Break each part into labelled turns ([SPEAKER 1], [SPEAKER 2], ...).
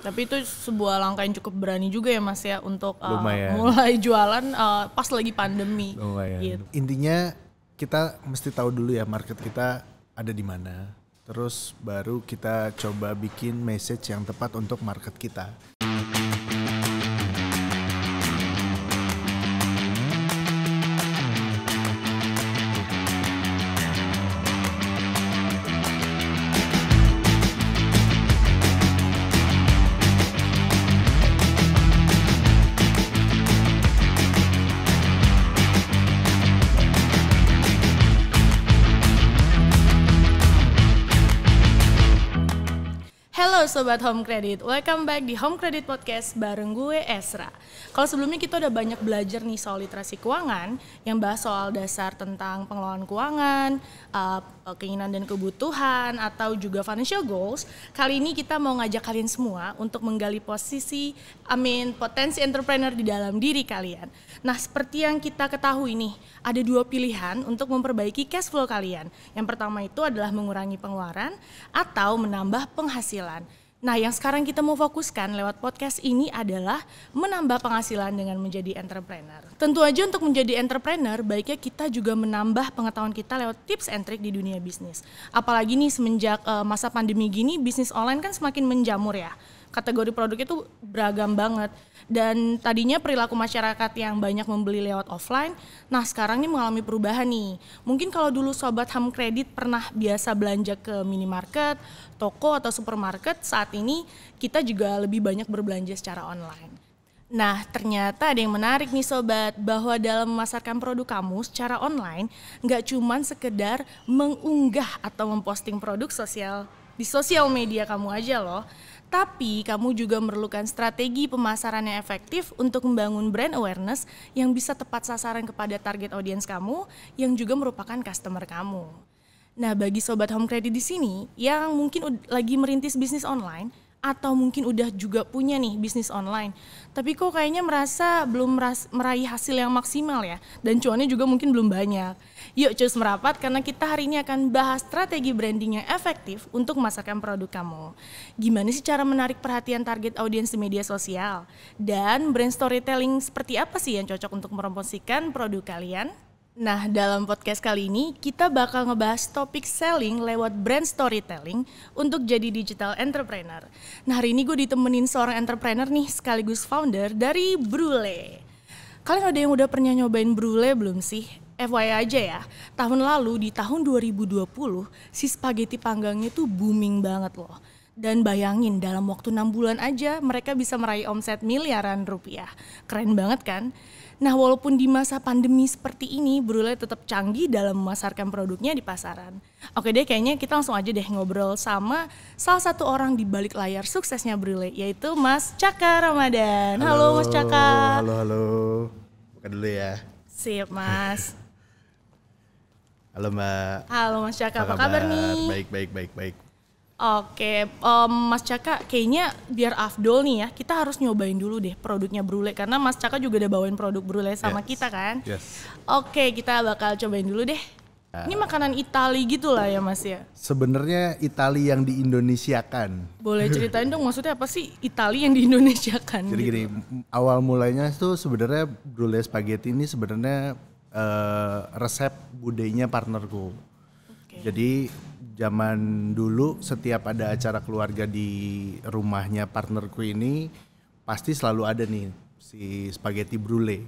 [SPEAKER 1] Tapi itu sebuah langkah yang cukup berani juga ya Mas ya untuk uh, mulai jualan uh, pas lagi pandemi.
[SPEAKER 2] Lumayan. Gitu. Intinya kita mesti tahu dulu ya market kita ada di mana. Terus baru kita coba bikin message yang tepat untuk market kita.
[SPEAKER 1] Sobat Home Credit, welcome back di Home Credit Podcast bareng gue Esra. Kalau sebelumnya kita udah banyak belajar nih soal literasi keuangan, yang bahas soal dasar tentang pengelolaan keuangan, uh, keinginan dan kebutuhan, atau juga financial goals. Kali ini kita mau ngajak kalian semua untuk menggali posisi, I mean potensi entrepreneur di dalam diri kalian. Nah seperti yang kita ketahui nih, ada dua pilihan untuk memperbaiki cash flow kalian. Yang pertama itu adalah mengurangi pengeluaran atau menambah penghasilan. Nah, yang sekarang kita mau fokuskan lewat podcast ini adalah menambah penghasilan dengan menjadi entrepreneur. Tentu aja untuk menjadi entrepreneur, baiknya kita juga menambah pengetahuan kita lewat tips and trick di dunia bisnis. Apalagi nih semenjak eh, masa pandemi gini, bisnis online kan semakin menjamur ya kategori produk itu beragam banget dan tadinya perilaku masyarakat yang banyak membeli lewat offline nah sekarang ini mengalami perubahan nih mungkin kalau dulu sobat ham kredit pernah biasa belanja ke minimarket toko atau supermarket saat ini kita juga lebih banyak berbelanja secara online Nah, ternyata ada yang menarik nih sobat, bahwa dalam memasarkan produk kamu secara online, nggak cuma sekedar mengunggah atau memposting produk sosial di sosial media kamu aja loh, tapi kamu juga memerlukan strategi pemasaran yang efektif untuk membangun brand awareness yang bisa tepat sasaran kepada target audiens kamu yang juga merupakan customer kamu. Nah, bagi sobat home credit di sini yang mungkin lagi merintis bisnis online, atau mungkin udah juga punya nih bisnis online. Tapi kok kayaknya merasa belum meras meraih hasil yang maksimal ya dan cuannya juga mungkin belum banyak. Yuk cus merapat karena kita hari ini akan bahas strategi branding yang efektif untuk memasarkan produk kamu. Gimana sih cara menarik perhatian target audiens di media sosial? Dan brand storytelling seperti apa sih yang cocok untuk mempromosikan produk kalian? Nah, dalam podcast kali ini kita bakal ngebahas topik selling lewat brand storytelling untuk jadi digital entrepreneur. Nah, hari ini gue ditemenin seorang entrepreneur nih sekaligus founder dari Brule. Kalian ada yang udah pernah nyobain Brule belum sih? FYI aja ya, tahun lalu di tahun 2020 si spaghetti panggangnya tuh booming banget loh. Dan bayangin dalam waktu 6 bulan aja mereka bisa meraih omset miliaran rupiah. Keren banget kan? Nah, walaupun di masa pandemi seperti ini, Brulee tetap canggih dalam memasarkan produknya di pasaran. Oke deh, kayaknya kita langsung aja deh ngobrol sama salah satu orang di balik layar suksesnya Brulee, yaitu Mas Caka Ramadan. Halo, halo Mas Caka.
[SPEAKER 2] Halo, halo. Buka dulu ya.
[SPEAKER 1] Siap Mas.
[SPEAKER 2] halo Mbak.
[SPEAKER 1] Halo Mas Caka, apa, kabar nih? Baik,
[SPEAKER 2] baik, baik, baik.
[SPEAKER 1] Oke, um, Mas Caka kayaknya biar afdol nih ya, kita harus nyobain dulu deh produknya Brule karena Mas Caka juga udah bawain produk Brule sama yes. kita kan. Yes. Oke, kita bakal cobain dulu deh. Uh, Ini makanan Itali gitu lah ya Mas ya.
[SPEAKER 2] Sebenarnya Itali yang di Indonesia kan.
[SPEAKER 1] Boleh ceritain dong maksudnya apa sih Itali yang diindonesiakan? Jadi gitu. gini,
[SPEAKER 2] awal mulainya itu sebenarnya Brule spaghetti ini sebenarnya uh, resep budenya partnerku. Okay. Jadi zaman dulu setiap ada acara keluarga di rumahnya partnerku ini pasti selalu ada nih si spaghetti brulee.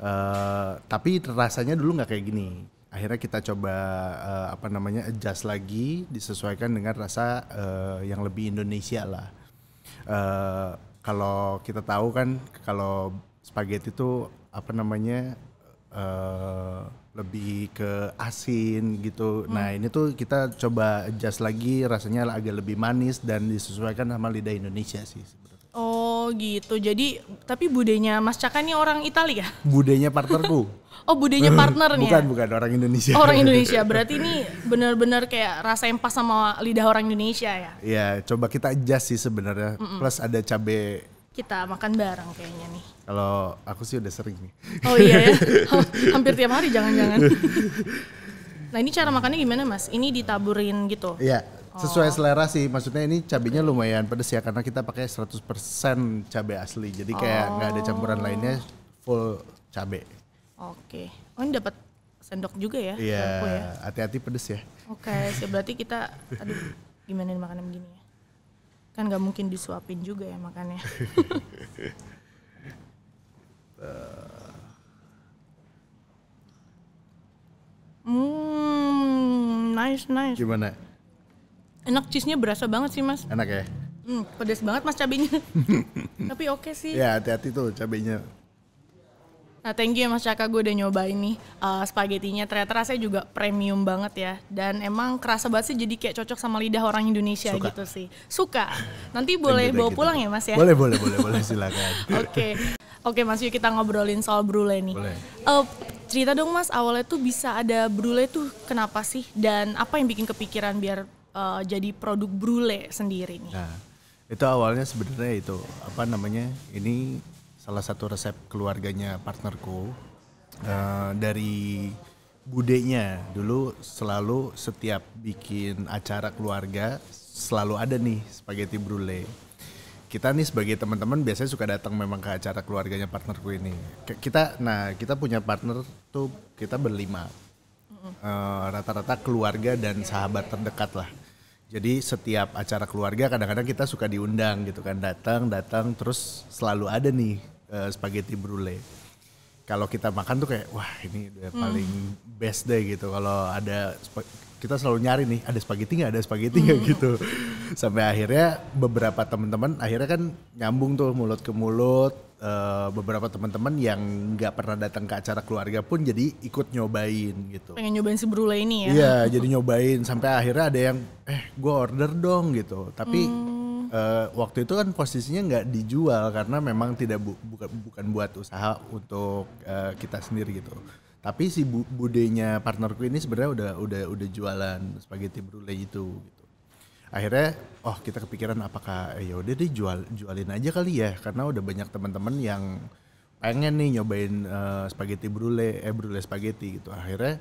[SPEAKER 2] Uh, eh, tapi rasanya dulu nggak kayak gini. Akhirnya kita coba uh, apa namanya adjust lagi disesuaikan dengan rasa uh, yang lebih Indonesia lah. Uh, kalau kita tahu kan kalau spaghetti itu apa namanya uh, lebih ke asin gitu. Hmm. Nah, ini tuh kita coba adjust lagi rasanya agak lebih manis dan disesuaikan sama lidah Indonesia sih
[SPEAKER 1] Sebenernya. Oh, gitu. Jadi tapi budenya Mas Caka ini orang Italia ya?
[SPEAKER 2] Budenya partnerku.
[SPEAKER 1] oh, budenya partnernya. bukan,
[SPEAKER 2] bukan orang Indonesia. orang Indonesia. Berarti
[SPEAKER 1] ini benar-benar kayak rasa yang pas sama lidah orang Indonesia ya.
[SPEAKER 2] Iya, coba kita adjust sih sebenarnya. Plus ada cabai.
[SPEAKER 1] kita makan bareng kayaknya nih.
[SPEAKER 2] Kalau aku sih udah sering nih. Oh iya ya, oh,
[SPEAKER 1] hampir tiap hari jangan-jangan. nah ini cara makannya gimana mas? Ini ditaburin gitu? Iya,
[SPEAKER 2] sesuai oh. selera sih. Maksudnya ini cabenya lumayan pedes ya karena kita pakai 100% cabai asli. Jadi kayak nggak oh. ada campuran lainnya, oh. full cabai.
[SPEAKER 1] Oke, oh ini dapat sendok juga ya? Iya, ya? hati-hati pedes ya. Oke, okay, berarti kita, aduh gimana makanan begini ya? Kan nggak mungkin disuapin juga ya makannya. Hmm, nice nice. Gimana? Enak cheese-nya berasa banget sih mas. Enak ya. Hmm, pedes banget mas cabenya. Tapi oke okay sih. Ya
[SPEAKER 2] hati-hati tuh cabenya.
[SPEAKER 1] Nah, thank you ya Mas Caka, gue udah nyoba ini uh, spagettinya. Ternyata rasanya juga premium banget ya. Dan emang kerasa banget sih jadi kayak cocok sama lidah orang Indonesia Suka. gitu sih. Suka. Nanti boleh bawa pulang ya Mas ya? Boleh, boleh, boleh, boleh silakan. Oke. Okay. Oke Mas Yuk kita ngobrolin soal Brule nih. Boleh. Uh, cerita dong Mas awalnya tuh bisa ada Brule tuh kenapa sih dan apa yang bikin kepikiran biar uh, jadi produk Brule sendiri nih?
[SPEAKER 2] Nah itu awalnya sebenarnya itu apa namanya ini salah satu resep keluarganya partnerku uh, dari budenya dulu selalu setiap bikin acara keluarga selalu ada nih spaghetti brule kita nih sebagai teman-teman biasanya suka datang memang ke acara keluarganya partnerku ini. Kita, nah kita punya partner tuh kita berlima, eh, rata-rata uh, keluarga dan sahabat terdekat lah. Jadi setiap acara keluarga kadang-kadang kita suka diundang gitu kan datang datang terus selalu ada nih uh, spaghetti brulee. Kalau kita makan tuh kayak wah ini udah hmm. paling hmm. best deh gitu kalau ada kita selalu nyari nih ada spaghetti nggak ada spaghetti nggak hmm. gitu sampai akhirnya beberapa teman-teman akhirnya kan nyambung tuh mulut ke mulut Uh, beberapa teman-teman yang nggak pernah datang ke acara keluarga pun jadi ikut nyobain gitu.
[SPEAKER 1] Pengen nyobain si brule ini ya? Iya,
[SPEAKER 2] jadi nyobain sampai akhirnya ada yang eh gue order dong gitu. Tapi hmm. uh, waktu itu kan posisinya nggak dijual karena memang tidak bu bukan bukan buat usaha untuk uh, kita sendiri gitu tapi si bu budenya partnerku ini sebenarnya udah udah udah jualan spaghetti brulee itu gitu akhirnya oh kita kepikiran apakah eh, ya udah deh jual jualin aja kali ya karena udah banyak teman-teman yang pengen nih nyobain uh, spaghetti brulee eh brulee spaghetti gitu akhirnya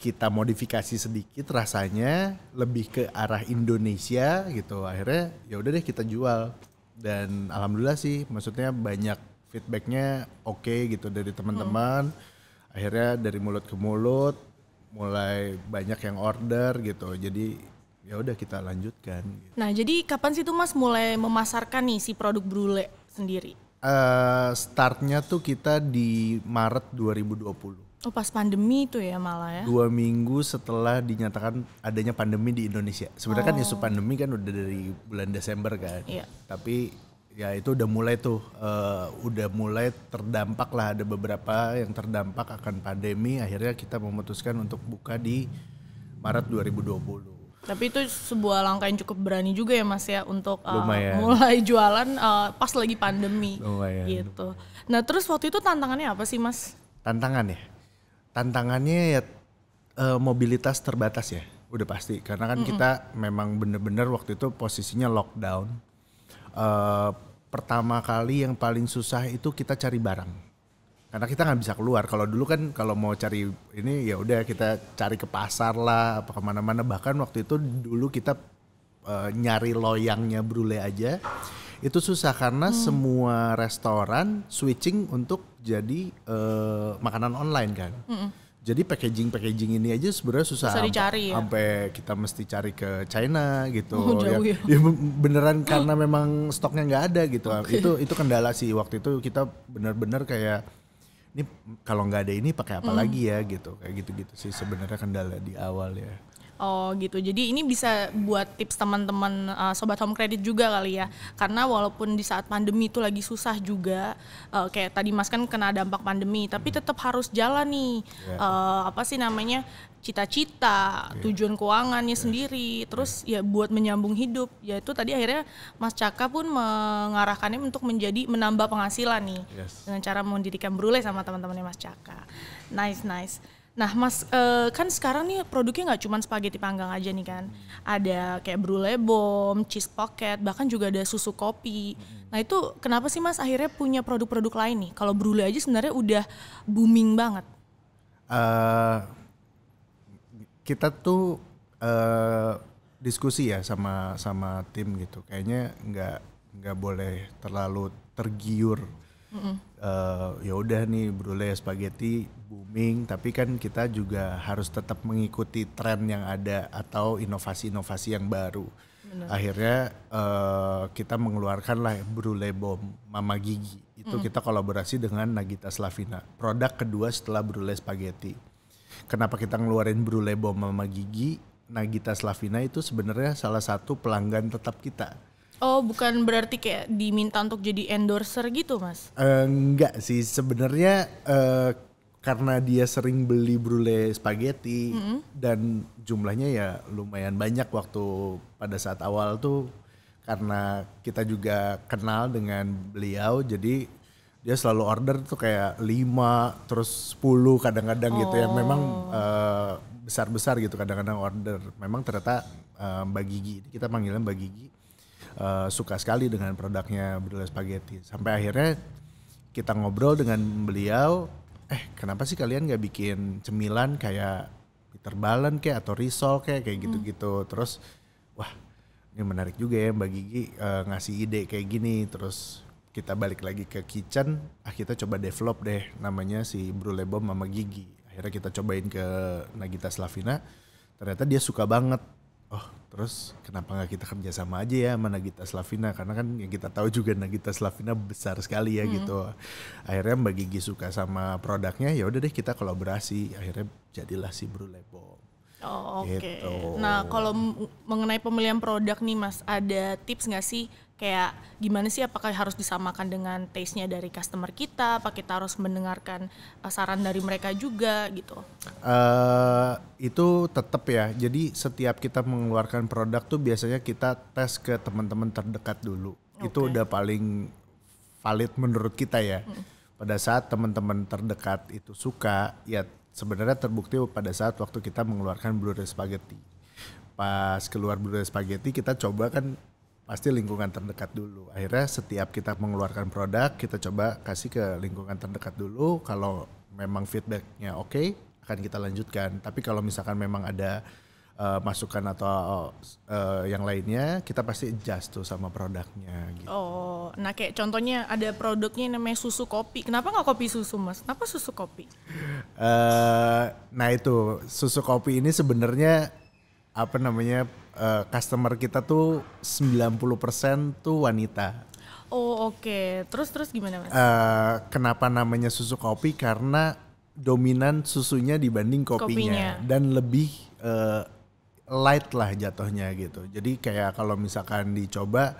[SPEAKER 2] kita modifikasi sedikit rasanya lebih ke arah Indonesia gitu akhirnya ya udah deh kita jual dan alhamdulillah sih maksudnya banyak feedbacknya oke okay gitu dari teman-teman hmm akhirnya dari mulut ke mulut mulai banyak yang order gitu jadi ya udah kita lanjutkan gitu.
[SPEAKER 1] nah jadi kapan sih tuh mas mulai memasarkan nih si produk brule sendiri
[SPEAKER 2] uh, startnya tuh kita di Maret 2020
[SPEAKER 1] Oh pas pandemi itu ya malah ya? Dua
[SPEAKER 2] minggu setelah dinyatakan adanya pandemi di Indonesia. Sebenarnya kan oh. kan isu pandemi kan udah dari bulan Desember kan. Iya. Tapi ya itu udah mulai tuh uh, udah mulai terdampak lah ada beberapa yang terdampak akan pandemi akhirnya kita memutuskan untuk buka di Maret 2020.
[SPEAKER 1] Tapi itu sebuah langkah yang cukup berani juga ya Mas ya untuk uh, mulai jualan uh, pas lagi pandemi Lumayan. gitu. Nah, terus waktu itu tantangannya apa sih Mas?
[SPEAKER 2] Tantangan ya. Tantangannya ya uh, mobilitas terbatas ya. Udah pasti karena kan mm -mm. kita memang bener-bener waktu itu posisinya lockdown Eh, pertama kali yang paling susah itu kita cari barang karena kita nggak bisa keluar kalau dulu kan kalau mau cari ini ya udah kita cari ke pasar lah apa kemana-mana bahkan waktu itu dulu kita e, nyari loyangnya brule aja itu susah karena hmm. semua restoran switching untuk jadi e, makanan online kan hmm jadi packaging packaging ini aja sebenarnya susah Bisa dicari ya? sampai kita mesti cari ke China gitu oh, ya, jauh ya, ya. ya beneran karena memang stoknya nggak ada gitu okay. itu itu kendala sih waktu itu kita bener-bener kayak ini kalau nggak ada ini pakai apa mm. lagi ya gitu kayak gitu-gitu sih sebenarnya kendala di awal ya
[SPEAKER 1] Oh gitu. Jadi ini bisa buat tips teman-teman uh, sobat home credit juga kali ya. Karena walaupun di saat pandemi itu lagi susah juga uh, kayak tadi Mas kan kena dampak pandemi, tapi tetap harus jalan nih yeah. Ya. uh, apa sih namanya? cita-cita, yeah. tujuan keuangannya yeah. sendiri, terus ya. ya buat menyambung hidup. Yaitu tadi akhirnya Mas Caka pun mengarahkannya untuk menjadi menambah penghasilan nih yes. dengan cara mendirikan brule sama teman-temannya Mas Caka. Nice, nice. Nah, Mas, uh, kan sekarang nih produknya nggak cuma spaghetti panggang aja nih kan. Ada kayak brulee bom, cheese pocket, bahkan juga ada susu kopi. Nah, itu kenapa sih Mas akhirnya punya produk-produk lain nih? Kalau brulee aja sebenarnya udah booming banget.
[SPEAKER 2] Uh, kita tuh uh, diskusi ya sama sama tim gitu. Kayaknya nggak nggak boleh terlalu tergiur. Mm -hmm. Uh, ya udah nih brulee spaghetti booming tapi kan kita juga harus tetap mengikuti tren yang ada atau inovasi-inovasi yang baru. Benar. Akhirnya uh, kita mengeluarkan lah Brule Bomb Mama Gigi. Itu mm. kita kolaborasi dengan Nagita Slavina. Produk kedua setelah Brule Spaghetti. Kenapa kita ngeluarin Brule Bomb Mama Gigi? Nagita Slavina itu sebenarnya salah satu pelanggan tetap kita.
[SPEAKER 1] Oh, bukan berarti kayak diminta untuk jadi endorser gitu, Mas?
[SPEAKER 2] Uh, enggak sih, sebenarnya uh, karena dia sering beli brule spaghetti mm -hmm. dan jumlahnya ya lumayan banyak waktu pada saat awal tuh karena kita juga kenal dengan beliau jadi dia selalu order tuh kayak 5 terus 10 kadang-kadang oh. gitu ya memang besar oh. eh, besar-besar gitu kadang-kadang order memang ternyata uh, Mbak Gigi kita panggilnya Mbak Gigi uh, suka sekali dengan produknya brule spaghetti sampai akhirnya kita ngobrol dengan beliau eh kenapa sih kalian nggak bikin cemilan kayak Peter Balen kayak atau risol kayak kayak hmm. gitu-gitu. Hmm. Terus wah ini menarik juga ya Mbak Gigi uh, ngasih ide kayak gini. Terus kita balik lagi ke kitchen, ah kita coba develop deh namanya si Brule Bomb Mama Gigi. Akhirnya kita cobain ke Nagita Slavina, ternyata dia suka banget. Oh Terus kenapa nggak kita kerja sama aja ya sama Nagita Slavina karena kan yang kita tahu juga Nagita Slavina besar sekali ya hmm. gitu. Akhirnya Mbak Gigi suka sama produknya ya udah deh kita kolaborasi. Akhirnya jadilah si Bru Label.
[SPEAKER 1] Oh, Oke. Okay. Gitu. Nah kalau mengenai pemilihan produk nih Mas ada tips nggak sih kayak gimana sih apakah harus disamakan dengan taste-nya dari customer kita apa kita harus mendengarkan eh, saran dari mereka juga gitu
[SPEAKER 2] uh, itu tetap ya jadi setiap kita mengeluarkan produk tuh biasanya kita tes ke teman-teman terdekat dulu okay. itu udah paling valid menurut kita ya hmm. pada saat teman-teman terdekat itu suka ya sebenarnya terbukti pada saat waktu kita mengeluarkan blue Spaghetti pas keluar blue Spaghetti kita coba kan pasti lingkungan terdekat dulu. Akhirnya setiap kita mengeluarkan produk, kita coba kasih ke lingkungan terdekat dulu. Kalau memang feedbacknya oke, okay, akan kita lanjutkan. Tapi kalau misalkan memang ada uh, masukan atau uh, yang lainnya, kita pasti adjust tuh sama produknya. Gitu.
[SPEAKER 1] Oh, nah kayak contohnya ada produknya namanya susu kopi. Kenapa nggak kopi susu, mas? Kenapa susu kopi?
[SPEAKER 2] Uh, nah itu susu kopi ini sebenarnya apa namanya uh, customer kita tuh 90% tuh wanita.
[SPEAKER 1] Oh oke, okay. terus terus gimana mas?
[SPEAKER 2] Uh, kenapa namanya susu kopi? Karena dominan susunya dibanding kopinya, kopinya. dan lebih uh, light lah jatuhnya gitu. Jadi kayak kalau misalkan dicoba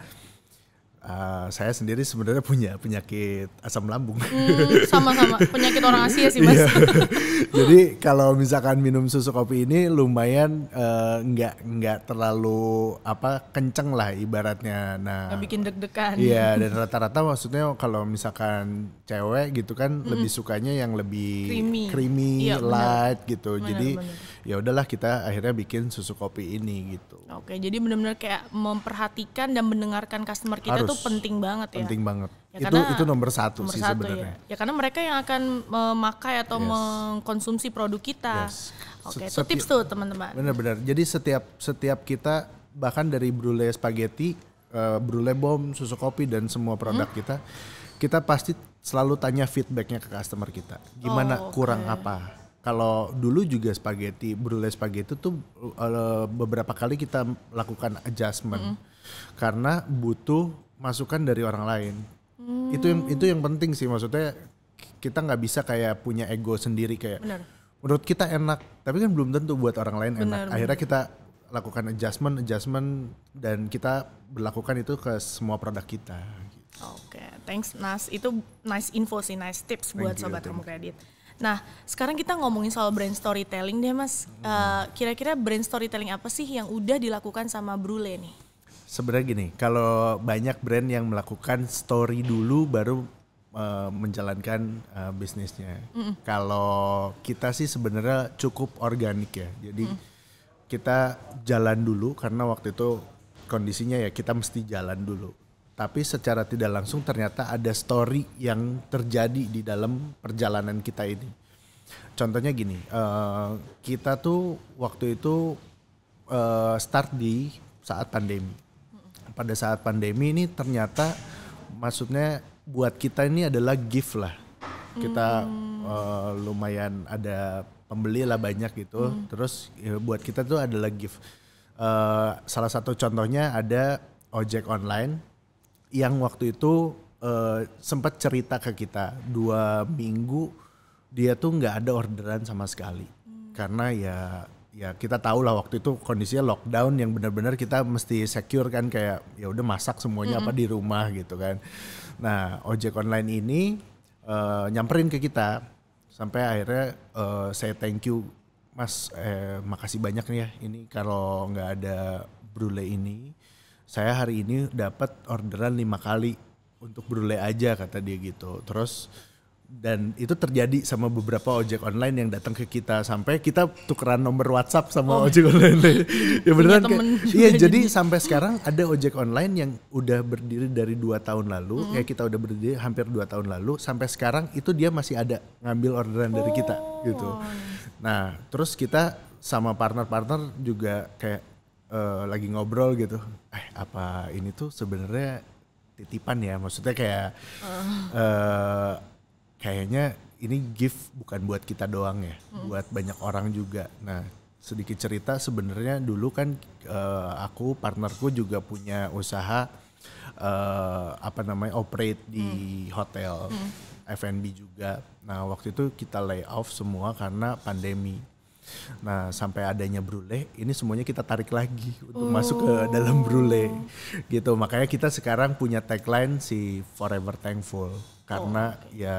[SPEAKER 2] Uh, saya sendiri sebenarnya punya penyakit asam lambung. sama hmm, sama-sama penyakit orang Asia sih mas. Iya. Jadi kalau misalkan minum susu kopi ini lumayan uh, nggak nggak terlalu apa kenceng lah ibaratnya. Nah, nggak
[SPEAKER 1] bikin deg-degan. Iya dan
[SPEAKER 2] rata-rata maksudnya kalau misalkan cewek gitu kan -hmm. lebih sukanya yang lebih creamy, creamy iya, light bener. gitu. Bener, Jadi bener ya udahlah kita akhirnya bikin susu kopi ini gitu.
[SPEAKER 1] Oke, jadi benar-benar kayak memperhatikan dan mendengarkan customer kita Harus. tuh penting banget ya. Penting
[SPEAKER 2] banget. Ya, itu itu nomor satu nomor sih ya. sebenarnya. Ya.
[SPEAKER 1] ya karena mereka yang akan memakai atau yes. mengkonsumsi produk kita. Yes. Oke, itu tips tuh teman-teman.
[SPEAKER 2] Benar-benar. Jadi setiap setiap kita bahkan dari brulee spaghetti, uh, eh, brulee bom, susu kopi dan semua produk hmm. kita, kita pasti selalu tanya feedbacknya ke customer kita. Gimana oh, okay. kurang apa? kalau dulu juga spaghetti brulee spaghetti tuh uh, beberapa kali kita lakukan adjustment mm karena butuh masukan dari orang lain mm. itu yang itu yang penting sih maksudnya kita nggak bisa kayak punya ego sendiri kayak Bener. menurut kita enak tapi kan belum tentu buat orang lain enak akhirnya kita lakukan adjustment adjustment dan kita berlakukan itu ke semua produk kita
[SPEAKER 1] Oke, okay. thanks Nas. Itu nice info sih, nice tips buat thank sobat kamu kredit. Nah, sekarang kita ngomongin soal brand storytelling deh, Mas. kira eh, kira-kira uh, brand storytelling apa sih yang udah dilakukan sama Brule nih?
[SPEAKER 2] Sebenarnya gini, kalau banyak brand yang melakukan story dulu baru uh, menjalankan uh, bisnisnya. Mm. Kalau kita sih sebenarnya cukup organik ya. Jadi mm. kita jalan dulu karena waktu itu kondisinya ya kita mesti jalan dulu tapi secara tidak langsung ternyata ada story yang terjadi di dalam perjalanan kita ini. Contohnya gini, uh, kita tuh waktu itu uh, start di saat pandemi. Pada saat pandemi ini ternyata maksudnya buat kita ini adalah gift lah. Kita hmm. uh, lumayan ada pembeli lah banyak gitu. Hmm. Terus ya, buat kita tuh adalah gift. Uh, salah satu contohnya ada ojek online yang waktu itu uh, eh, sempat cerita ke kita dua minggu dia tuh nggak ada orderan sama sekali hmm. karena ya ya kita tahu lah waktu itu kondisinya lockdown yang benar-benar kita mesti secure kan kayak ya udah masak semuanya hmm. apa di rumah gitu kan nah ojek online ini uh, nyamperin ke kita sampai akhirnya uh, saya thank you mas eh, makasih banyak nih ya ini kalau nggak ada brule ini saya hari ini dapat orderan lima kali untuk brule aja kata dia gitu terus dan itu terjadi sama beberapa ojek online yang datang ke kita sampai kita tukeran nomor WhatsApp sama oh. ojek online. ya beneran kayak, iya jadi sampai sekarang ada ojek online yang udah berdiri dari dua tahun lalu hmm. kayak kita udah berdiri hampir dua tahun lalu sampai sekarang itu dia masih ada ngambil orderan oh. dari kita gitu. Oh. Nah terus kita sama partner-partner juga kayak uh, lagi ngobrol gitu eh apa ini tuh sebenarnya titipan ya maksudnya kayak uh. Uh, kayaknya ini gift bukan buat kita doang ya hmm. buat banyak orang juga nah sedikit cerita sebenarnya dulu kan uh, aku partnerku juga punya usaha uh, apa namanya operate di hmm. hotel hmm. F&B juga nah waktu itu kita lay off semua karena pandemi Nah, sampai adanya brule, ini semuanya kita tarik lagi untuk oh. masuk ke dalam brule. Gitu. Makanya kita sekarang punya tagline si Forever Thankful karena oh, okay. ya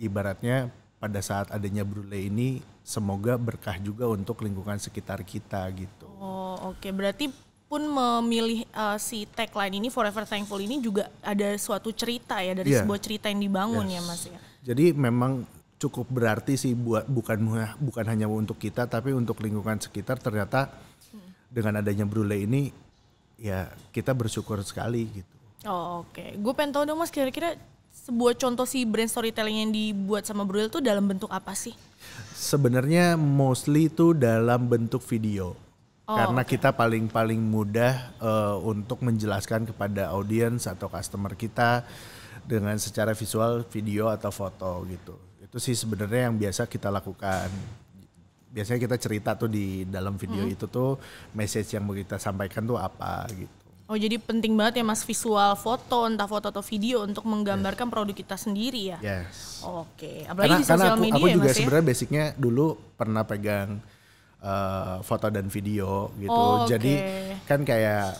[SPEAKER 2] ibaratnya pada saat adanya brule ini semoga berkah juga untuk lingkungan sekitar kita gitu.
[SPEAKER 1] Oh, oke. Okay. Berarti pun memilih uh, si tagline ini Forever Thankful ini juga ada suatu cerita ya dari yeah. sebuah cerita yang dibangun yes. ya Mas ya.
[SPEAKER 2] Jadi memang cukup berarti sih buat bukan bukan hanya untuk kita tapi untuk lingkungan sekitar ternyata dengan adanya Brule ini ya kita bersyukur sekali gitu.
[SPEAKER 1] Oh oke, okay. gue pengen tahu dong mas kira-kira sebuah contoh si brand storytelling yang dibuat sama Brule itu dalam bentuk apa sih?
[SPEAKER 2] Sebenarnya mostly itu dalam bentuk video. Oh, Karena okay. kita paling-paling mudah uh, untuk menjelaskan kepada audiens atau customer kita dengan secara visual, video atau foto gitu itu sih sebenarnya yang biasa kita lakukan biasanya kita cerita tuh di dalam video hmm. itu tuh message yang mau kita sampaikan tuh apa gitu
[SPEAKER 1] Oh jadi penting banget ya mas visual foto entah foto atau video untuk menggambarkan yes. produk kita sendiri ya. Yes. Oke. Okay. Apalagi karena, di sosial media aku, aku juga ya, ya? sebenarnya
[SPEAKER 2] basicnya dulu pernah pegang uh, foto dan video gitu. Oh, okay. Jadi kan kayak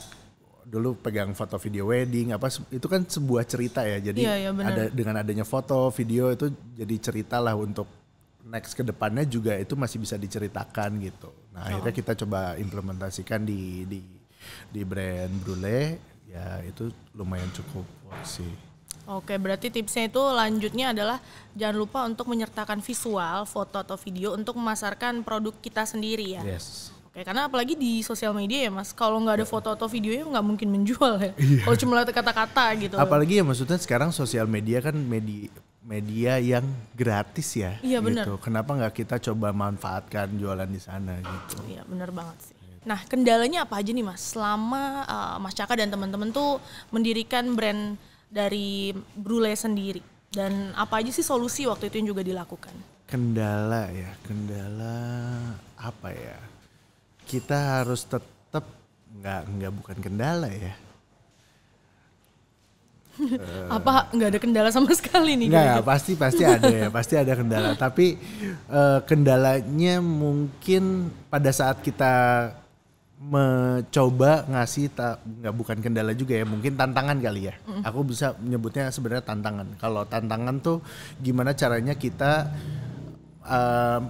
[SPEAKER 2] dulu pegang foto video wedding apa itu kan sebuah cerita ya jadi yeah, iya, iya, yeah, ada dengan adanya foto video itu jadi cerita lah untuk next kedepannya juga itu masih bisa diceritakan gitu nah oh. akhirnya kita coba implementasikan di di di brand Brule ya itu lumayan cukup
[SPEAKER 1] sih Oke, berarti tipsnya itu lanjutnya adalah jangan lupa untuk menyertakan visual, foto atau video untuk memasarkan produk kita sendiri ya. Yes ya karena apalagi di sosial media ya mas, kalau nggak ada iya. foto atau videonya nggak mungkin menjual ya. Iya. Kalau cuma lihat kata-kata gitu. Apalagi
[SPEAKER 2] ya maksudnya sekarang sosial media kan media media yang gratis ya. Iya benar. Gitu. Kenapa nggak kita coba manfaatkan jualan di sana gitu?
[SPEAKER 1] Iya benar banget sih. Nah kendalanya apa aja nih mas? Selama uh, Mas Caka dan teman-teman tuh mendirikan brand dari Brule sendiri dan apa aja sih solusi waktu itu yang juga dilakukan?
[SPEAKER 2] Kendala ya, kendala apa ya? kita harus tetap nggak nggak bukan kendala ya. uh,
[SPEAKER 1] apa nggak ada kendala sama sekali nih? Nggak, pasti pasti ada ya,
[SPEAKER 2] pasti ada kendala. Tapi uh, kendalanya mungkin pada saat kita mencoba ngasih tak nggak bukan kendala juga ya mungkin tantangan kali ya mm. aku bisa menyebutnya sebenarnya tantangan kalau tantangan tuh gimana caranya kita uh,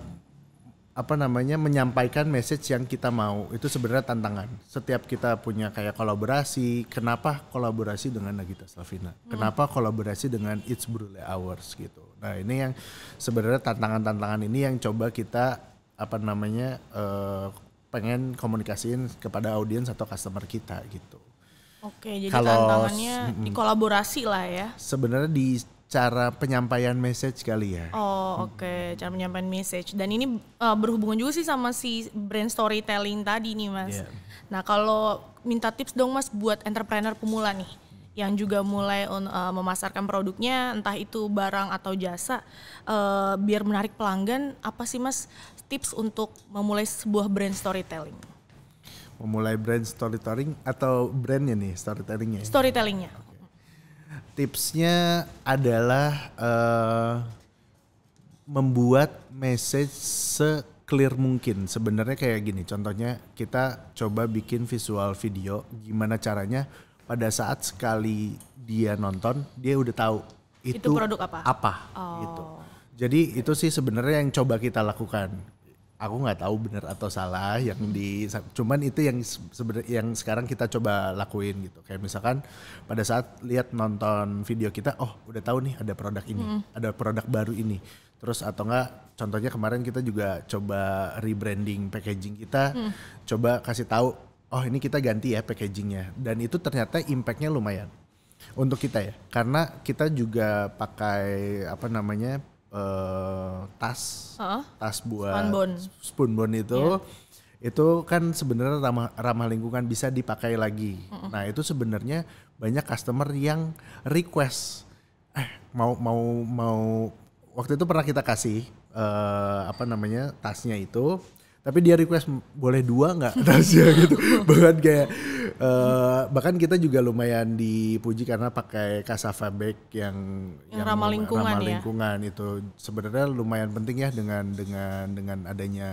[SPEAKER 2] apa namanya menyampaikan message yang kita mau itu sebenarnya tantangan setiap kita punya kayak kolaborasi kenapa kolaborasi dengan Nagita Slavina hmm. kenapa kolaborasi dengan It's Brule Hours gitu nah ini yang sebenarnya tantangan-tantangan ini yang coba kita apa namanya uh, pengen komunikasiin kepada audiens atau customer kita gitu
[SPEAKER 1] Oke, jadi Kalo, tantangannya mm, di kolaborasi lah ya.
[SPEAKER 2] Sebenarnya di cara penyampaian message kali ya.
[SPEAKER 1] Oh hmm. oke, okay. cara penyampaian message. Dan ini uh, berhubungan juga sih sama si brand storytelling tadi nih mas. Yeah. Nah kalau minta tips dong mas buat entrepreneur pemula nih, yang juga mulai uh, memasarkan produknya, entah itu barang atau jasa, uh, biar menarik pelanggan, apa sih mas tips untuk memulai sebuah brand storytelling?
[SPEAKER 2] Memulai brand storytelling atau brandnya nih storytellingnya?
[SPEAKER 1] Storytellingnya
[SPEAKER 2] tipsnya adalah uh, membuat message se-clear mungkin. Sebenarnya kayak gini, contohnya kita coba bikin visual video gimana caranya pada saat sekali dia nonton dia udah tahu itu, itu produk apa. Apa gitu. oh. gitu. Jadi itu sih sebenarnya yang coba kita lakukan aku nggak tahu benar atau salah yang di cuman itu yang sebenarnya yang sekarang kita coba lakuin gitu kayak misalkan pada saat lihat nonton video kita oh udah tahu nih ada produk ini hmm. ada produk baru ini terus atau enggak contohnya kemarin kita juga coba rebranding packaging kita hmm. coba kasih tahu oh ini kita ganti ya packagingnya dan itu ternyata impactnya lumayan untuk kita ya karena kita juga pakai apa namanya uh, tas uh -huh. tas buat spoonbon spoonbon itu yeah. itu kan sebenarnya ramah, ramah lingkungan bisa dipakai lagi. Uh -uh. Nah itu sebenarnya banyak customer yang request eh mau mau mau waktu itu pernah kita kasih uh, apa namanya tasnya itu tapi dia request boleh dua nggak Tasya gitu bahkan kayak uh, bahkan kita juga lumayan dipuji karena pakai kasa fabric yang yang, yang ramah lingkungan, ramah ya. lingkungan ya? itu sebenarnya lumayan penting ya dengan dengan dengan adanya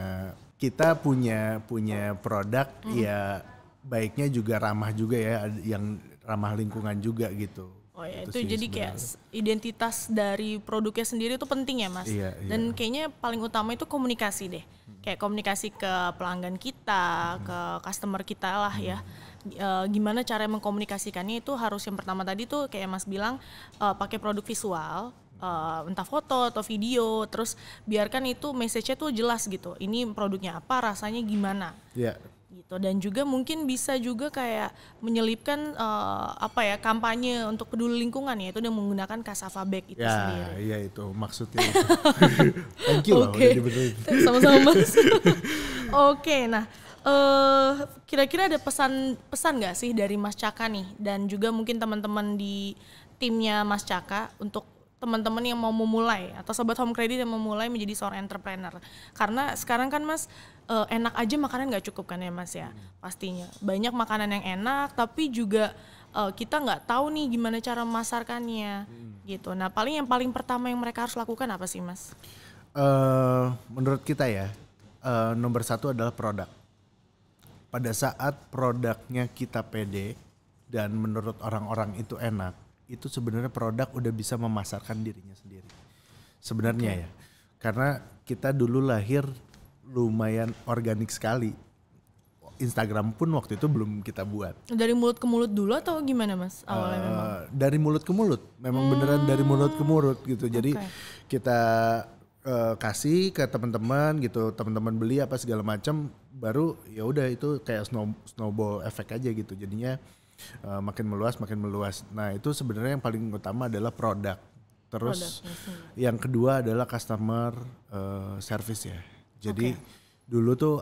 [SPEAKER 2] kita punya punya produk hmm. ya baiknya juga ramah juga ya yang ramah lingkungan juga gitu
[SPEAKER 1] Oh ya, itu, itu jadi sebenarnya. kayak identitas dari produknya sendiri itu penting ya, Mas. Iya, iya. Dan kayaknya paling utama itu komunikasi deh. Kayak komunikasi ke pelanggan kita, hmm. ke customer kita lah hmm. ya. E, gimana cara mengkomunikasikannya itu harus yang pertama tadi tuh kayak Mas bilang e, pakai produk visual, uh, entah foto atau video terus biarkan itu message-nya tuh jelas gitu ini produknya apa rasanya gimana ya gitu dan juga mungkin bisa juga kayak menyelipkan uh, apa ya kampanye untuk peduli lingkungan ya itu dengan menggunakan kasafa bag itu ya, sendiri.
[SPEAKER 2] Iya itu maksudnya. Oke. Thank okay. Sama-sama Oke,
[SPEAKER 1] okay, nah uh, kira-kira ada pesan-pesan nggak sih dari Mas Caka nih dan juga mungkin teman-teman di timnya Mas Caka untuk teman-teman yang mau memulai atau sobat home credit yang memulai menjadi seorang entrepreneur karena sekarang kan mas eh, enak aja makanan nggak cukup kan ya mas ya hmm. pastinya banyak makanan yang enak tapi juga eh, kita nggak tahu nih gimana cara memasarkannya hmm. gitu nah paling yang paling pertama yang mereka harus lakukan apa sih mas
[SPEAKER 2] uh, menurut kita ya uh, nomor satu adalah produk pada saat produknya kita pede dan menurut orang-orang itu enak itu sebenarnya produk udah bisa memasarkan dirinya sendiri. Sebenarnya okay. ya. Karena kita dulu lahir lumayan organik sekali. Instagram pun waktu itu belum kita buat.
[SPEAKER 1] Dari mulut ke mulut dulu atau gimana mas uh,
[SPEAKER 2] Dari mulut ke mulut, memang hmm. beneran dari mulut ke mulut gitu. Jadi okay. kita uh, kasih ke teman-teman gitu, teman-teman beli apa segala macam, baru ya udah itu kayak snow, snowball efek aja gitu. Jadinya uh, makin meluas makin meluas. Nah itu sebenarnya yang paling utama adalah produk. Terus produk, yang kedua adalah customer uh, service ya. Jadi okay. dulu tuh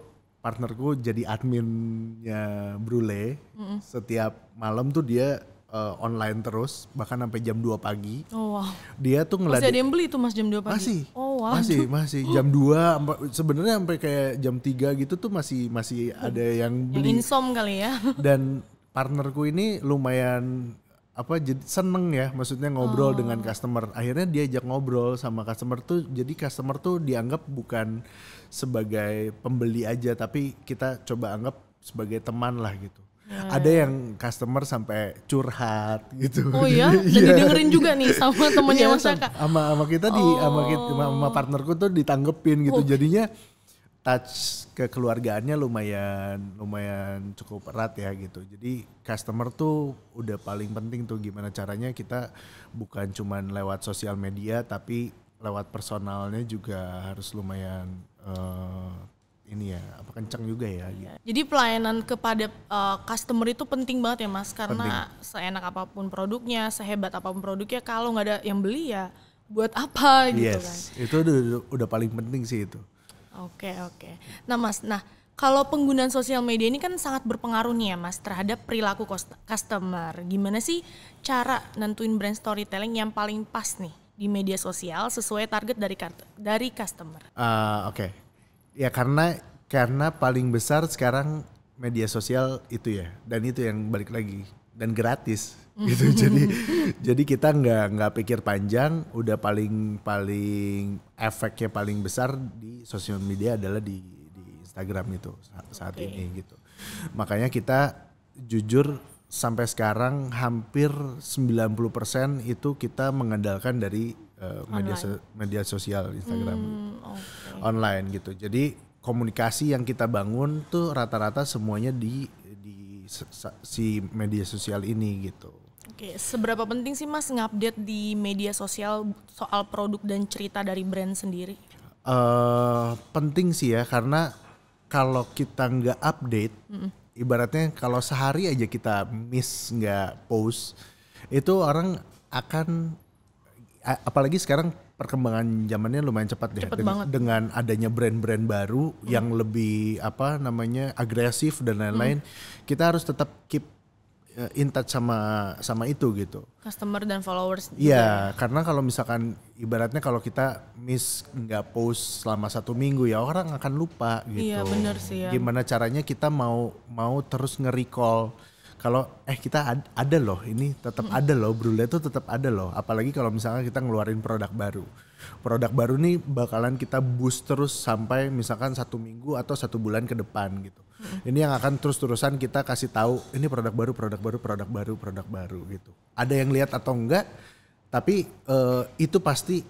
[SPEAKER 2] partnerku jadi adminnya Brule. Mm -hmm. Setiap malam tuh dia uh, online terus bahkan sampai jam 2 pagi. Oh wow. Dia tuh ngeladi Masih ada
[SPEAKER 1] yang beli tuh Mas jam 2 pagi. Masih. Oh wow. Masih, masih jam
[SPEAKER 2] 2 sebenarnya sampai kayak jam 3 gitu tuh masih masih ada yang beli. Yang
[SPEAKER 1] insom kali ya.
[SPEAKER 2] Dan partnerku ini lumayan apa jadi seneng ya maksudnya ngobrol oh. dengan customer akhirnya diajak ngobrol sama customer tuh jadi customer tuh dianggap bukan sebagai pembeli aja tapi kita coba anggap sebagai teman lah gitu nah. ada yang customer sampai curhat gitu oh iya jadi iya. yeah. dengerin juga nih sama temennya yeah, mas sama, sama kita di sama oh. kita sama partnerku tuh ditanggepin gitu oh. jadinya touch ke kekeluargaannya lumayan lumayan cukup erat ya gitu. Jadi customer tuh udah paling penting tuh gimana caranya kita bukan cuman lewat sosial media tapi lewat personalnya juga harus lumayan uh, ini ya apa kencang juga ya. Gitu. Iya.
[SPEAKER 1] Jadi pelayanan kepada uh, customer itu penting banget ya mas karena penting. seenak apapun produknya, sehebat apapun produknya kalau nggak ada yang beli ya buat apa gitu yes, kan.
[SPEAKER 2] Itu udah, udah paling penting sih itu.
[SPEAKER 1] Oke, oke. Nah, Mas, nah kalau penggunaan sosial media ini kan sangat berpengaruh nih ya Mas terhadap perilaku customer. Gimana sih cara nentuin brand storytelling yang paling pas nih di media sosial sesuai target dari dari customer?
[SPEAKER 2] Uh, Oke, okay. ya karena karena paling besar sekarang media sosial itu ya dan itu yang balik lagi dan gratis. gitu jadi jadi kita nggak nggak pikir panjang udah paling paling efeknya paling besar di sosial media adalah di di Instagram itu saat okay. ini gitu makanya kita jujur sampai sekarang hampir 90% itu kita mengandalkan dari uh, media so media sosial Instagram hmm, okay. online gitu jadi komunikasi yang kita bangun tuh rata-rata semuanya di di si media sosial ini gitu
[SPEAKER 1] Oke, seberapa penting sih Mas ngupdate di media sosial soal produk dan cerita dari brand sendiri?
[SPEAKER 2] Uh, penting sih ya karena kalau kita nggak update, mm -mm. ibaratnya kalau sehari aja kita miss nggak post, itu orang akan apalagi sekarang perkembangan zamannya lumayan cepat deh ya. cepet dengan, adanya brand-brand baru mm. yang lebih apa namanya agresif dan lain-lain Mm. kita harus tetap keep Eh, in touch sama sama itu gitu.
[SPEAKER 1] Customer dan followers. Iya,
[SPEAKER 2] ya? karena kalau misalkan ibaratnya kalau kita miss nggak post selama satu minggu ya orang akan lupa iya, gitu. Iya benar sih ya. Gimana caranya kita mau mau terus nge-recall kalau eh kita ad, ada loh ini tetap hmm. ada loh Brule itu tetap ada loh apalagi kalau misalnya kita ngeluarin produk baru produk baru nih bakalan kita boost terus sampai misalkan satu minggu atau satu bulan ke depan gitu hmm. ini yang akan terus terusan kita kasih tahu ini produk baru produk baru produk baru produk baru gitu ada yang lihat atau enggak tapi uh, itu pasti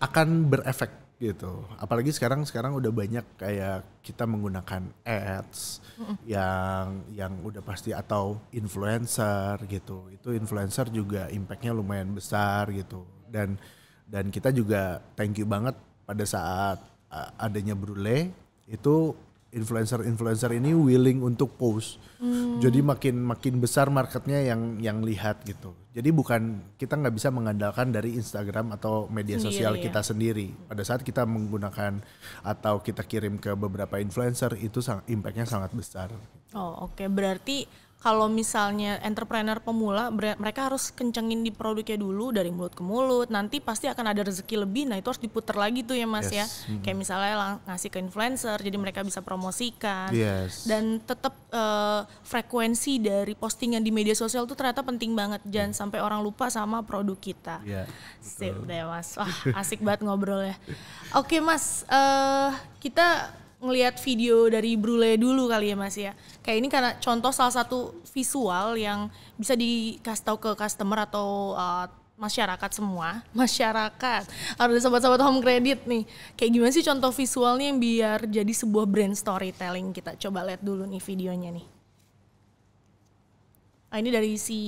[SPEAKER 2] akan berefek gitu. Apalagi sekarang sekarang udah banyak kayak kita menggunakan ads yang yang udah pasti atau influencer gitu. Itu influencer juga impactnya lumayan besar gitu. Dan dan kita juga thank you banget pada saat adanya Brule itu influencer-influencer ini willing untuk post. Hmm. Jadi makin makin besar marketnya yang yang lihat gitu. Jadi bukan kita nggak bisa mengandalkan dari Instagram atau media sendiri, sosial ya. kita ya? sendiri. Pada saat kita menggunakan atau kita kirim ke beberapa influencer itu impactnya sangat besar.
[SPEAKER 1] Oh oke okay. berarti kalau misalnya entrepreneur pemula mereka harus kencengin di produknya dulu dari mulut ke mulut nanti pasti akan ada rezeki lebih nah itu harus diputar lagi tuh ya mas ya. yes. ya hmm kayak misalnya lang- ngasih ke influencer jadi mereka bisa promosikan yes. dan tetap uh, eh, frekuensi dari postingan di media sosial tuh ternyata penting banget jangan hmm. sampai orang lupa sama produk kita yeah, sip deh mas wah asik banget ngobrol ya. oke okay, mas uh, kita ngelihat video dari Brule dulu kali ya Mas ya. Kayak ini karena contoh salah satu visual yang bisa dikasih tahu ke customer atau uh, masyarakat semua, masyarakat. Ada sobat-sobat home credit nih. Kayak gimana sih contoh visualnya yang biar jadi sebuah brand storytelling kita. Coba lihat dulu nih videonya nih. Ah, ini dari si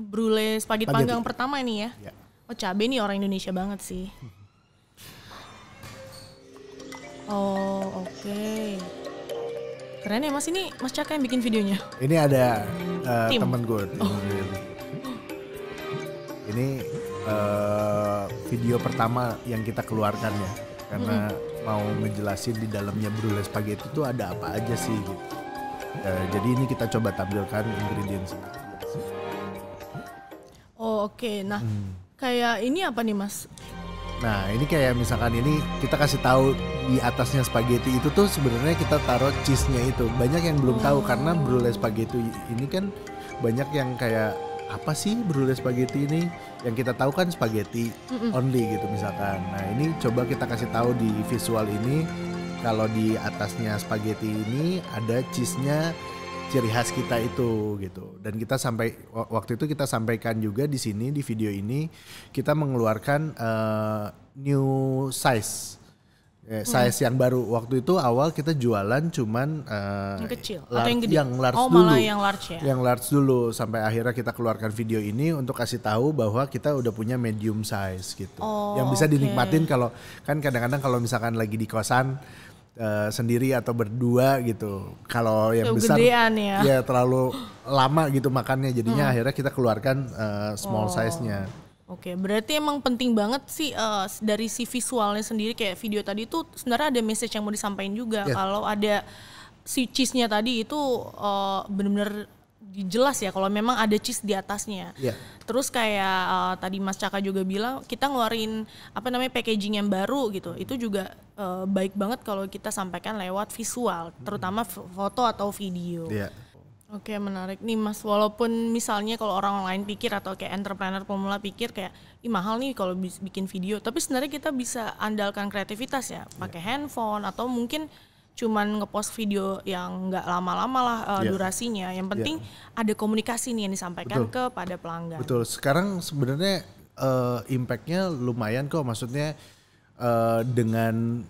[SPEAKER 1] Brule spaghetti panggang pertama ini ya. ya. Oh cabe nih orang Indonesia banget sih. Hmm. Oh, oke. Okay. Keren ya Mas ini Mas Caka yang bikin videonya.
[SPEAKER 2] Ini ada uh, eh, teman gue. Oh. Ini uh, video pertama yang kita keluarkan ya. Karena -hmm. mau ngejelasin di dalamnya brulee spaghetti itu ada apa aja sih gitu. Uh, jadi ini kita coba tampilkan ingredients.
[SPEAKER 1] Oh oke, okay. nah hmm. kayak ini apa nih mas?
[SPEAKER 2] Nah ini kayak misalkan ini kita kasih tahu di atasnya spaghetti itu tuh sebenarnya kita taruh cheese-nya itu banyak yang belum tahu oh. karena brulee spaghetti ini kan banyak yang kayak apa sih brulee spaghetti ini yang kita tahu kan spaghetti only gitu misalkan. Nah ini coba kita kasih tahu di visual ini kalau di atasnya spaghetti ini ada cheese-nya ciri khas kita itu gitu. Dan kita sampai waktu itu kita sampaikan juga di sini di video ini kita mengeluarkan uh, new size. Eh, hmm. size yang baru waktu itu awal kita jualan cuman uh, yang
[SPEAKER 1] kecil large, atau yang gede yang large oh, dulu yang large ya yang
[SPEAKER 2] large dulu sampai akhirnya kita keluarkan video ini untuk kasih tahu bahwa kita udah punya medium size gitu oh, yang bisa oh, okay. dinikmatin kalau kan kadang-kadang kalau misalkan lagi di kosan uh, sendiri atau berdua gitu. Kalau yang besar ya. ya terlalu lama gitu makannya jadinya hmm. akhirnya kita keluarkan uh, small oh. size-nya.
[SPEAKER 1] Oke, berarti emang penting banget sih uh, dari si visualnya sendiri kayak video tadi itu sebenarnya ada message yang mau disampaikan juga yeah. kalau ada si cheese-nya tadi itu uh, benar-benar jelas ya kalau memang ada cheese di atasnya. Yeah. Terus kayak uh, tadi Mas Caka juga bilang kita ngeluarin apa namanya packaging yang baru gitu. Itu juga uh, baik banget kalau kita sampaikan lewat visual, terutama foto atau video. Yeah. Oke menarik nih mas, walaupun misalnya kalau orang lain pikir atau kayak entrepreneur pemula pikir kayak Ih, mahal nih kalau bikin video, tapi sebenarnya kita bisa andalkan kreativitas ya, iya. pakai yeah. handphone atau mungkin cuman ngepost video yang nggak lama-lama lah uh, eh, yeah. durasinya. Yang penting yeah. ada komunikasi nih yang disampaikan Betul. kepada pelanggan. Betul.
[SPEAKER 2] Sekarang sebenarnya uh, impactnya lumayan kok. Maksudnya uh, dengan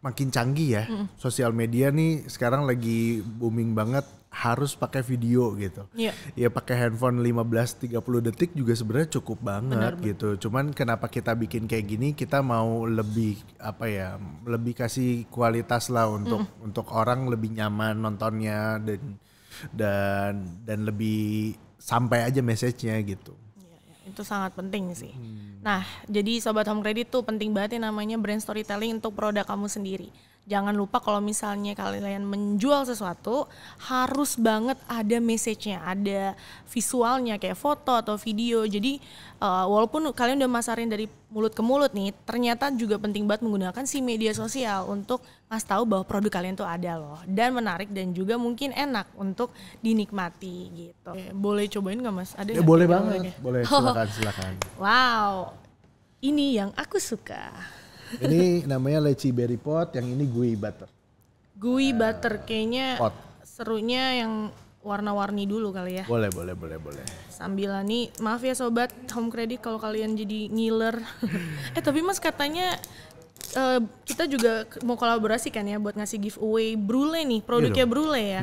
[SPEAKER 2] makin canggih ya. Mm. Sosial media nih sekarang lagi booming banget harus pakai video gitu. Iya. Yeah. Ya pakai handphone 15 30 detik juga sebenarnya cukup banget Benar, gitu. Cuman kenapa kita bikin kayak gini? Kita mau lebih apa ya? Lebih kasih kualitas lah untuk mm. untuk orang lebih nyaman nontonnya dan dan dan lebih sampai aja message-nya gitu iya,
[SPEAKER 1] iya. itu sangat penting sih. Hmm. Nah, jadi sobat home credit tuh penting banget yang namanya brand storytelling untuk produk kamu sendiri jangan lupa kalau misalnya kalian menjual sesuatu harus banget ada message-nya, ada visualnya kayak foto atau video. Jadi uh, walaupun kalian udah masarin dari mulut ke mulut nih, ternyata juga penting banget menggunakan si media sosial untuk ngasih tahu bahwa produk kalian tuh ada loh dan menarik dan juga mungkin enak untuk dinikmati gitu. Boleh cobain nggak Mas? Ada ya, boleh banget. Boleh silakan silakan. Wow. Ini yang aku suka. Ini
[SPEAKER 2] namanya leci berry pot, yang ini gooey butter.
[SPEAKER 1] Gooey uh, butter kayaknya pot. serunya yang warna-warni dulu kali ya. Boleh,
[SPEAKER 2] boleh, boleh, boleh.
[SPEAKER 1] Sambil nih, maaf ya sobat home credit kalau kalian jadi ngiler. eh tapi mas katanya uh, kita juga mau kolaborasi kan ya buat ngasih giveaway Brule nih, produknya iya Brule ya.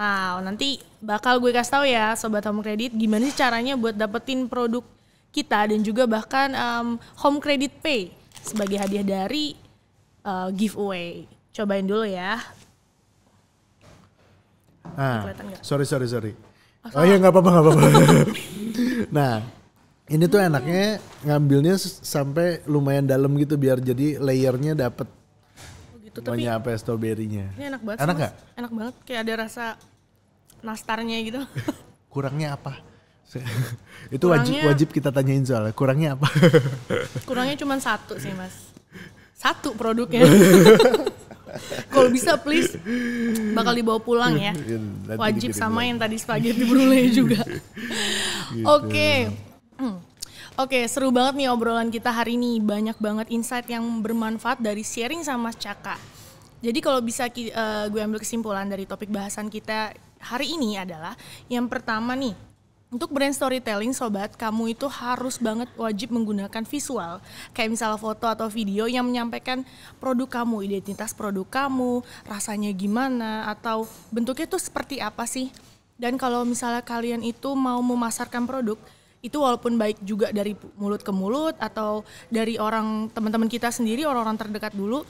[SPEAKER 1] Wow, nanti bakal gue kasih tahu ya sobat home credit gimana sih caranya buat dapetin produk kita dan juga bahkan um, home credit pay sebagai hadiah dari uh, giveaway. Cobain dulu ya.
[SPEAKER 2] Ah, sorry sorry sorry. Oh, oh iya gak apa-apa gak apa-apa. nah, ini tuh enaknya ngambilnya sampai lumayan dalam gitu biar jadi layernya dapet oh gitu, banyak apa ya, strawberry Ini enak banget. Enak nggak?
[SPEAKER 1] Enak banget, kayak ada rasa nastarnya gitu.
[SPEAKER 2] Kurangnya apa? itu wajib wajib kita tanyain soalnya kurangnya apa
[SPEAKER 1] kurangnya cuma satu sih mas satu produknya kalau bisa please bakal dibawa pulang ya iya, wajib sama yang tadi spaghetti brulee juga gitu. oke okay. Hmm. okay, Oke, seru banget nih obrolan kita hari ini. Banyak banget insight yang bermanfaat dari sharing sama Mas Caka. Jadi kalau bisa uh, gue ambil kesimpulan dari topik bahasan kita hari ini adalah yang pertama nih, untuk brand storytelling sobat, kamu itu harus banget wajib menggunakan visual. Kayak misalnya foto atau video yang menyampaikan produk kamu, identitas produk kamu, rasanya gimana, atau bentuknya itu seperti apa sih. Dan kalau misalnya kalian itu mau memasarkan produk, itu walaupun baik juga dari mulut ke mulut atau dari orang teman-teman kita sendiri, orang-orang terdekat dulu,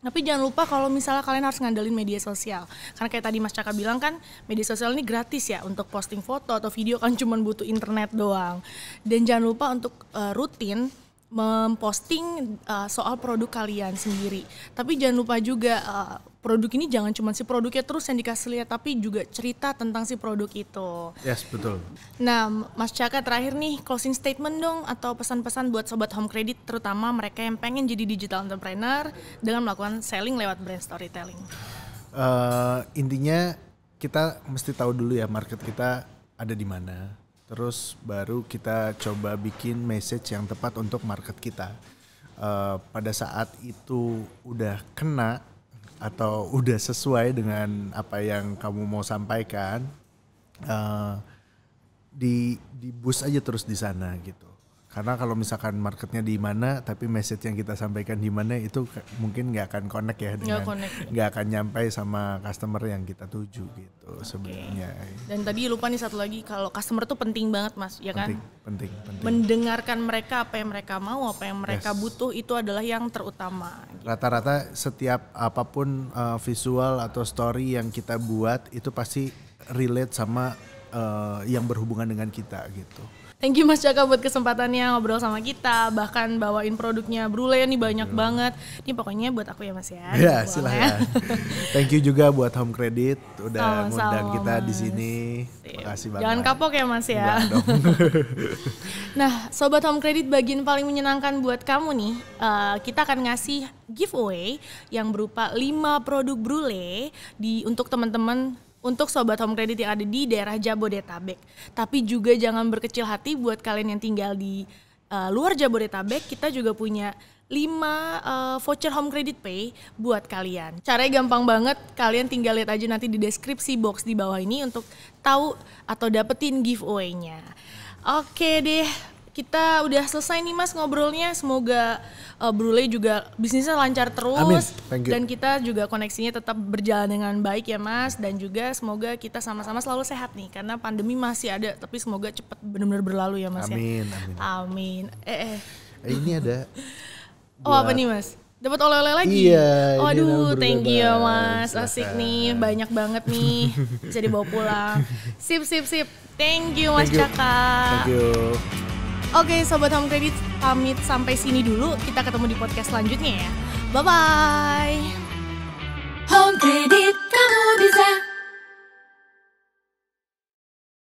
[SPEAKER 1] tapi jangan lupa kalau misalnya kalian harus ngandelin media sosial. Karena kayak tadi Mas Caka bilang kan, media sosial ini gratis ya untuk posting foto atau video kan cuma butuh internet doang. Dan jangan lupa untuk uh, rutin memposting uh, soal produk kalian sendiri. Tapi jangan lupa juga uh, produk ini jangan cuma si produknya terus yang dikasih lihat, tapi juga cerita tentang si produk itu. Yes, betul. Nah, Mas Caka terakhir nih closing statement dong atau pesan-pesan buat sobat home credit terutama mereka yang pengen jadi digital entrepreneur dengan melakukan selling lewat brand storytelling.
[SPEAKER 2] Uh, intinya kita mesti tahu dulu ya market kita ada di mana Terus baru kita coba bikin message yang tepat untuk market kita. Uh, pada saat itu udah kena atau udah sesuai dengan apa yang kamu mau sampaikan, uh, di di bus aja terus di sana gitu karena kalau misalkan marketnya di mana tapi message yang kita sampaikan di mana itu mungkin nggak akan connect ya dengan ya. nggak akan nyampe sama customer yang kita tuju gitu okay. sebenarnya
[SPEAKER 1] dan tadi lupa nih satu lagi kalau customer tuh penting banget mas ya kan? penting,
[SPEAKER 2] kan penting penting
[SPEAKER 1] mendengarkan mereka apa yang mereka mau apa yang mereka yes. butuh itu adalah yang terutama rata
[SPEAKER 2] gitu. rata-rata setiap apapun uh, visual atau story yang kita buat itu pasti relate sama uh, yang berhubungan dengan kita gitu
[SPEAKER 1] Thank you Mas Jaka buat kesempatannya ngobrol sama kita, bahkan bawain produknya Brule ini banyak hmm. banget. Ini pokoknya buat aku ya Mas ya. Ya gitu silahkan. Ya.
[SPEAKER 2] Thank you juga buat Home Credit udah sama, ngundang kita di sini. Iya. Makasih banget. Jangan kapok
[SPEAKER 1] ya Mas ya. nah, sobat Home Credit bagian paling menyenangkan buat kamu nih, uh, kita akan ngasih giveaway yang berupa 5 produk Brule di untuk teman-teman untuk sobat home credit yang ada di daerah Jabodetabek. Tapi juga jangan berkecil hati buat kalian yang tinggal di uh, luar Jabodetabek, kita juga punya 5 uh, eh, voucher home credit pay buat kalian. Caranya gampang banget, kalian tinggal lihat aja nanti di deskripsi box di bawah ini untuk tahu atau dapetin giveaway-nya. Oke deh, kita udah selesai nih Mas ngobrolnya. Semoga uh, eh, Brule juga bisnisnya lancar terus Amin. dan kita juga koneksinya tetap berjalan dengan baik ya Mas dan juga semoga kita sama-sama selalu sehat nih karena pandemi masih ada tapi semoga cepat benar-benar berlalu ya Mas ya. Amin. ya. Amin. Amin. Eh, eh.
[SPEAKER 2] eh ini ada
[SPEAKER 1] Oh, apa nih Mas? Dapat oleh-oleh lagi. Iya. iya Waduh, thank you ya Mas. Asik nih, banyak banget nih. Bisa dibawa pulang. Sip, sip, sip. Thank you Mas thank Caka. Thank you. Oke, sobat Home Credit, pamit sampai sini dulu. Kita ketemu di podcast selanjutnya ya. Bye bye. Home Credit, kamu bisa.